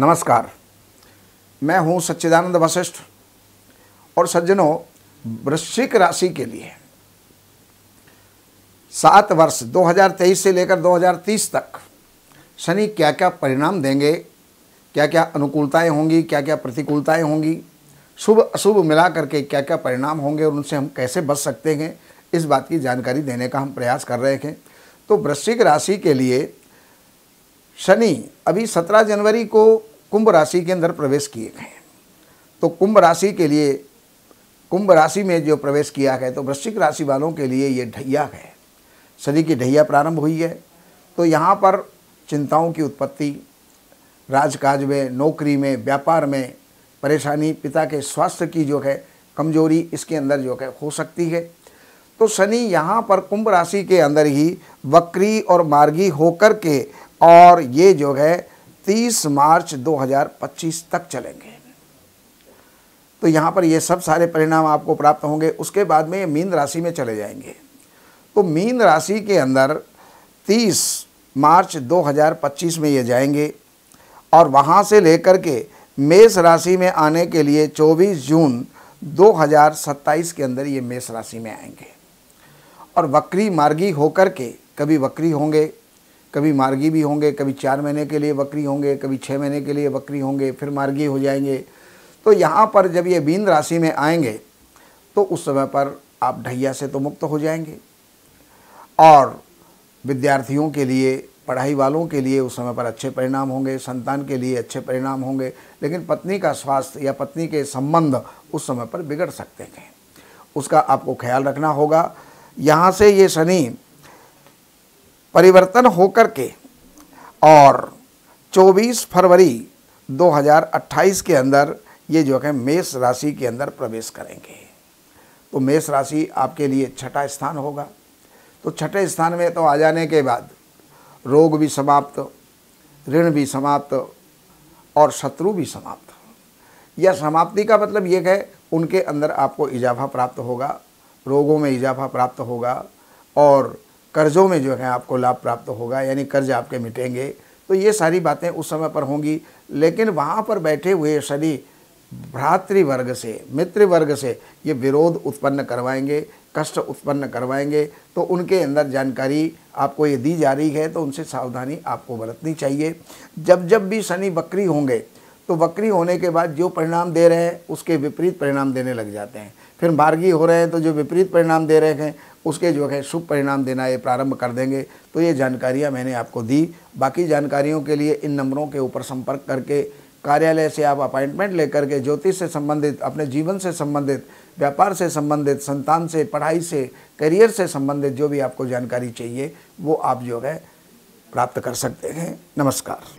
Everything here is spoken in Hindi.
नमस्कार मैं हूं सच्चिदानंद वशिष्ठ और सज्जनों वृश्चिक राशि के लिए सात वर्ष 2023 से लेकर 2030 तक शनि क्या क्या परिणाम देंगे क्या क्या अनुकूलताएं होंगी क्या क्या प्रतिकूलताएं होंगी शुभ अशुभ मिला करके क्या क्या परिणाम होंगे और उनसे हम कैसे बच सकते हैं इस बात की जानकारी देने का हम प्रयास कर रहे हैं तो वृश्चिक राशि के लिए शनि अभी 17 जनवरी को कुंभ राशि के अंदर प्रवेश किए गए हैं तो कुंभ राशि के लिए कुंभ राशि में जो प्रवेश किया है तो वृश्चिक राशि वालों के लिए ये ढैया है शनि की ढैया प्रारंभ हुई है तो यहाँ पर चिंताओं की उत्पत्ति राजकाज में नौकरी में व्यापार में परेशानी पिता के स्वास्थ्य की जो है कमजोरी इसके अंदर जो है हो सकती है तो शनि यहाँ पर कुंभ राशि के अंदर ही वक्री और मार्गी होकर के और ये जो है 30 मार्च 2025 तक चलेंगे तो यहाँ पर ये सब सारे परिणाम आपको प्राप्त होंगे उसके बाद में ये मीन राशि में चले जाएंगे तो मीन राशि के अंदर 30 मार्च 2025 में ये जाएंगे और वहाँ से लेकर के मेष राशि में आने के लिए 24 जून 2027 के अंदर ये मेष राशि में आएंगे और वक्री मार्गी होकर के कभी वक्री होंगे कभी मार्गी भी होंगे कभी चार महीने के लिए बकरी होंगे कभी छः महीने के लिए बकरी होंगे फिर मार्गी हो जाएंगे तो यहाँ पर जब ये बीन राशि में आएंगे तो उस समय पर आप ढैया से तो मुक्त हो जाएंगे और विद्यार्थियों के लिए पढ़ाई वालों के लिए उस समय पर अच्छे परिणाम होंगे संतान के लिए अच्छे परिणाम होंगे लेकिन पत्नी का स्वास्थ्य या पत्नी के संबंध उस समय पर बिगड़ सकते हैं उसका आपको ख्याल रखना होगा यहाँ से ये शनि परिवर्तन होकर के और 24 फरवरी 2028 के अंदर ये जो है मेष राशि के अंदर प्रवेश करेंगे तो मेष राशि आपके लिए छठा स्थान होगा तो छठे स्थान में तो आ जाने के बाद रोग भी समाप्त ऋण भी समाप्त और शत्रु भी समाप्त यह समाप्ति का मतलब ये है उनके अंदर आपको इजाफा प्राप्त होगा रोगों में इजाफा प्राप्त होगा और कर्ज़ों में जो है आपको लाभ प्राप्त होगा यानी कर्ज आपके मिटेंगे तो ये सारी बातें उस समय पर होंगी लेकिन वहाँ पर बैठे हुए शनि भ्रातृवर्ग से मित्र वर्ग से ये विरोध उत्पन्न करवाएंगे कष्ट उत्पन्न करवाएंगे तो उनके अंदर जानकारी आपको ये दी जा रही है तो उनसे सावधानी आपको बरतनी चाहिए जब जब भी शनि बकरी होंगे तो वक्री होने के बाद जो परिणाम दे रहे हैं उसके विपरीत परिणाम देने लग जाते हैं फिर मार्गी हो रहे हैं तो जो विपरीत परिणाम दे रहे हैं उसके जो है शुभ परिणाम देना ये प्रारंभ कर देंगे तो ये जानकारियाँ मैंने आपको दी बाकी जानकारियों के लिए इन नंबरों के ऊपर संपर्क करके कार्यालय से आप अपॉइंटमेंट लेकर के ज्योतिष से संबंधित अपने जीवन से संबंधित व्यापार से संबंधित संतान से पढ़ाई से करियर से संबंधित जो भी आपको जानकारी चाहिए वो आप जो है प्राप्त कर सकते हैं नमस्कार